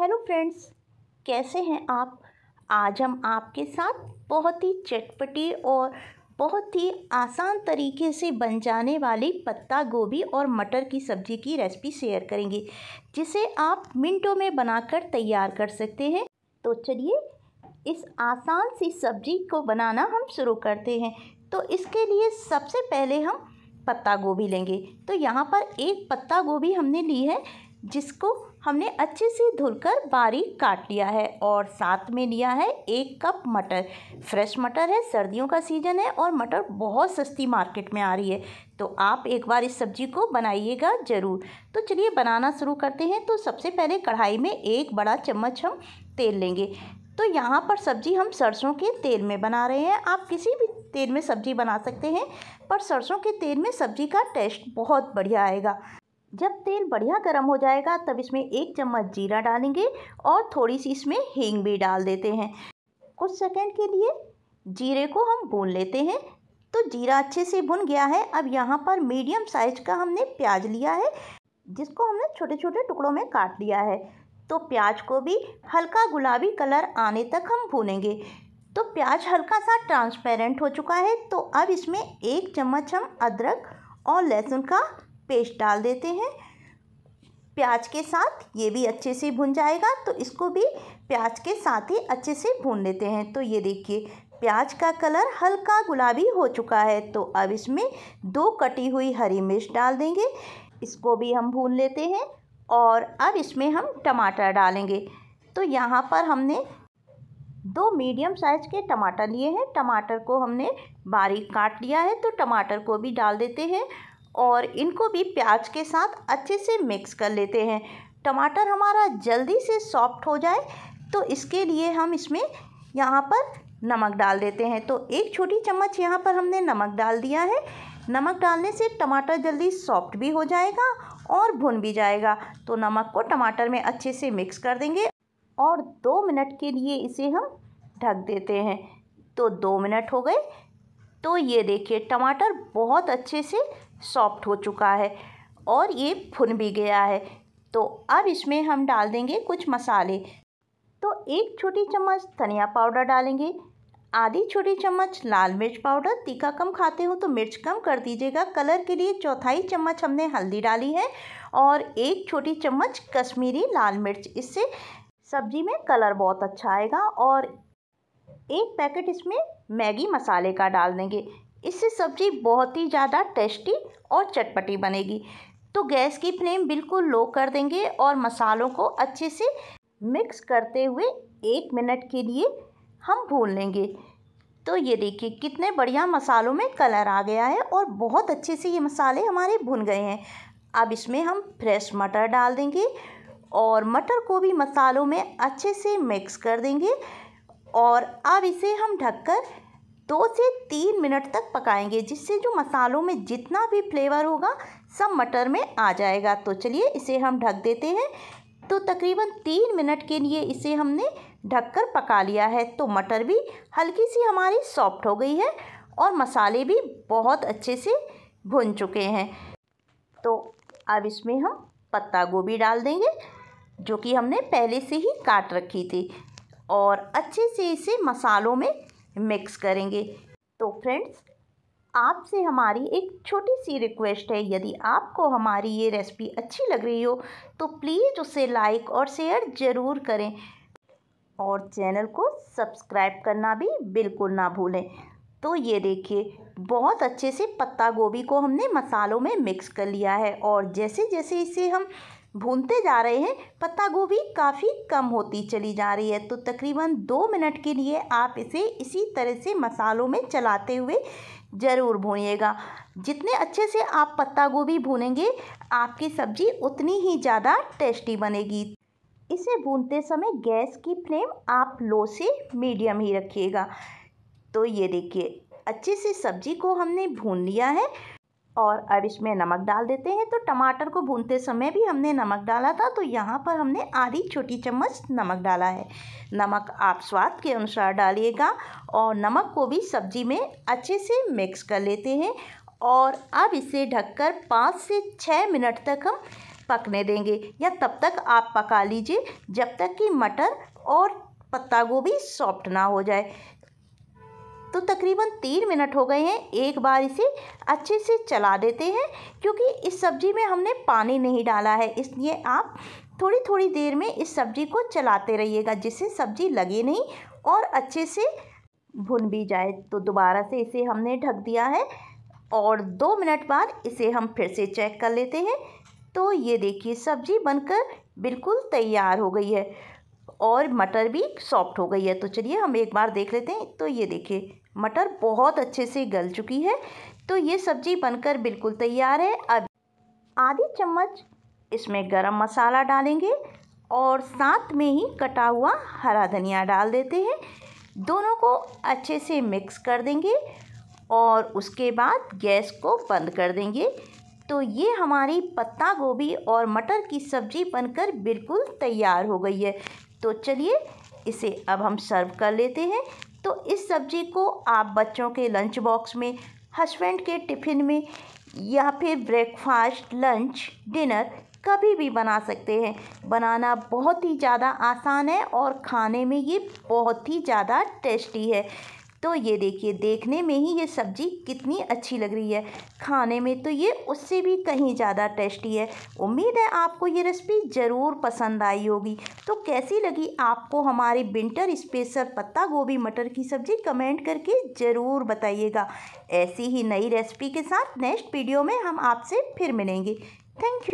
hello friends कैसे हैं आप आज हम आपके साथ बहुत ही चटपटी और बहुत ही आसान तरीके से बन जाने वाली पत्ता गोभी और मटर की सब्ज़ी की रेसिपी शेयर करेंगे जिसे आप मिनटों में बनाकर तैयार कर सकते हैं तो चलिए इस आसान सी सब्ज़ी को बनाना हम शुरू करते हैं तो इसके लिए सबसे पहले हम पत्ता गोभी लेंगे तो यहाँ पर एक पत्ता गोभी हमने ली है जिसको हमने अच्छे से धुलकर बारीक काट लिया है और साथ में लिया है एक कप मटर फ्रेश मटर है सर्दियों का सीज़न है और मटर बहुत सस्ती मार्केट में आ रही है तो आप एक बार इस सब्जी को बनाइएगा ज़रूर तो चलिए बनाना शुरू करते हैं तो सबसे पहले कढ़ाई में एक बड़ा चम्मच हम तेल लेंगे तो यहाँ पर सब्जी हम सरसों के तेल में बना रहे हैं आप किसी भी तेल में सब्जी बना सकते हैं पर सरसों के तेल में सब्जी का टेस्ट बहुत बढ़िया आएगा जब तेल बढ़िया गर्म हो जाएगा तब इसमें एक चम्मच जीरा डालेंगे और थोड़ी सी इसमें हींग भी डाल देते हैं कुछ सेकंड के लिए जीरे को हम भून लेते हैं तो जीरा अच्छे से भुन गया है अब यहाँ पर मीडियम साइज का हमने प्याज लिया है जिसको हमने छोटे छोटे टुकड़ों में काट लिया है तो प्याज को भी हल्का गुलाबी कलर आने तक हम भूनेंगे तो प्याज हल्का सा ट्रांसपेरेंट हो चुका है तो अब इसमें एक चम्मच हम अदरक और लहसुन का पेस्ट डाल देते हैं प्याज के साथ ये भी अच्छे से भुन जाएगा तो इसको भी प्याज के साथ ही अच्छे से भून लेते हैं तो ये देखिए प्याज का कलर हल्का गुलाबी हो चुका है तो अब इसमें दो कटी हुई हरी मिर्च डाल देंगे इसको भी हम भून लेते हैं और अब इसमें हम टमाटर डालेंगे तो यहाँ पर हमने दो मीडियम साइज़ के टमाटर लिए हैं टमाटर को हमने बारीक काट लिया है तो टमाटर को भी डाल देते हैं और इनको भी प्याज के साथ अच्छे से मिक्स कर लेते हैं टमाटर हमारा जल्दी से सॉफ्ट हो जाए तो इसके लिए हम इसमें यहाँ पर नमक डाल देते हैं तो एक छोटी चम्मच यहाँ पर हमने नमक डाल दिया है नमक डालने से टमाटर जल्दी सॉफ्ट भी हो जाएगा और भुन भी जाएगा तो नमक को टमाटर में अच्छे से मिक्स कर देंगे और दो मिनट के लिए इसे हम ढक देते हैं तो दो मिनट हो गए तो ये देखिए टमाटर बहुत अच्छे से सॉफ्ट हो चुका है और ये भुन भी गया है तो अब इसमें हम डाल देंगे कुछ मसाले तो एक छोटी चम्मच धनिया पाउडर डालेंगे आधी छोटी चम्मच लाल मिर्च पाउडर तीखा कम खाते हो तो मिर्च कम कर दीजिएगा कलर के लिए चौथाई चम्मच हमने हल्दी डाली है और एक छोटी चम्मच कश्मीरी लाल मिर्च इससे सब्जी में कलर बहुत अच्छा आएगा और एक पैकेट इसमें मैगी मसाले का डाल देंगे इससे सब्जी बहुत ही ज़्यादा टेस्टी और चटपटी बनेगी तो गैस की फ्लेम बिल्कुल लो कर देंगे और मसालों को अच्छे से मिक्स करते हुए एक मिनट के लिए हम भून लेंगे तो ये देखिए कितने बढ़िया मसालों में कलर आ गया है और बहुत अच्छे से ये मसाले हमारे भुन गए हैं अब इसमें हम फ्रेश मटर डाल देंगे और मटर को भी मसालों में अच्छे से मिक्स कर देंगे और अब इसे हम ढककर दो से तीन मिनट तक पकाएंगे जिससे जो मसालों में जितना भी फ्लेवर होगा सब मटर में आ जाएगा तो चलिए इसे हम ढक देते हैं तो तकरीबन तीन मिनट के लिए इसे हमने ढककर पका लिया है तो मटर भी हल्की सी हमारी सॉफ्ट हो गई है और मसाले भी बहुत अच्छे से भुन चुके हैं तो अब इसमें हम पत्ता गोभी डाल देंगे जो कि हमने पहले से ही काट रखी थी और अच्छे से इसे मसालों में मिक्स करेंगे तो फ्रेंड्स आपसे हमारी एक छोटी सी रिक्वेस्ट है यदि आपको हमारी ये रेसिपी अच्छी लग रही हो तो प्लीज़ उसे लाइक और शेयर ज़रूर करें और चैनल को सब्सक्राइब करना भी बिल्कुल ना भूलें तो ये देखिए बहुत अच्छे से पत्ता गोभी को हमने मसालों में मिक्स कर लिया है और जैसे जैसे इसे हम भूनते जा रहे हैं पत्ता गोभी काफ़ी कम होती चली जा रही है तो तकरीबन दो मिनट के लिए आप इसे इसी तरह से मसालों में चलाते हुए ज़रूर भूनिएगा जितने अच्छे से आप पत्ता गोभी भूनेंगे आपकी सब्ज़ी उतनी ही ज़्यादा टेस्टी बनेगी इसे भूनते समय गैस की फ्लेम आप लो से मीडियम ही रखिएगा तो ये देखिए अच्छे से सब्ज़ी को हमने भून लिया है और अब इसमें नमक डाल देते हैं तो टमाटर को भूनते समय भी हमने नमक डाला था तो यहाँ पर हमने आधी छोटी चम्मच नमक डाला है नमक आप स्वाद के अनुसार डालिएगा और नमक को भी सब्जी में अच्छे से मिक्स कर लेते हैं और अब इसे ढककर पाँच से छः मिनट तक हम पकने देंगे या तब तक आप पका लीजिए जब तक कि मटर और पत्ता गोभी सॉफ्ट ना हो जाए तो तकरीबन तीन मिनट हो गए हैं एक बार इसे अच्छे से चला देते हैं क्योंकि इस सब्ज़ी में हमने पानी नहीं डाला है इसलिए आप थोड़ी थोड़ी देर में इस सब्ज़ी को चलाते रहिएगा जिससे सब्ज़ी लगे नहीं और अच्छे से भुन भी जाए तो दोबारा से इसे हमने ढक दिया है और दो मिनट बाद इसे हम फिर से चेक कर लेते हैं तो ये देखिए सब्ज़ी बनकर बिल्कुल तैयार हो गई है और मटर भी सॉफ्ट हो गई है तो चलिए हम एक बार देख लेते हैं तो ये देखिए मटर बहुत अच्छे से गल चुकी है तो ये सब्ज़ी बनकर बिल्कुल तैयार है अब आधी चम्मच इसमें गरम मसाला डालेंगे और साथ में ही कटा हुआ हरा धनिया डाल देते हैं दोनों को अच्छे से मिक्स कर देंगे और उसके बाद गैस को बंद कर देंगे तो ये हमारी पत्ता गोभी और मटर की सब्ज़ी बनकर बिल्कुल तैयार हो गई है तो चलिए इसे अब हम सर्व कर लेते हैं तो इस सब्ज़ी को आप बच्चों के लंच बॉक्स में हस्बैंड के टिफ़िन में या फिर ब्रेकफास्ट लंच डिनर कभी भी बना सकते हैं बनाना बहुत ही ज़्यादा आसान है और खाने में ये बहुत ही ज़्यादा टेस्टी है तो ये देखिए देखने में ही ये सब्ज़ी कितनी अच्छी लग रही है खाने में तो ये उससे भी कहीं ज़्यादा टेस्टी है उम्मीद है आपको ये रेसिपी ज़रूर पसंद आई होगी तो कैसी लगी आपको हमारी विंटर स्पेशल पत्ता गोभी मटर की सब्ज़ी कमेंट करके ज़रूर बताइएगा ऐसी ही नई रेसिपी के साथ नेक्स्ट वीडियो में हम आपसे फिर मिलेंगे थैंक यू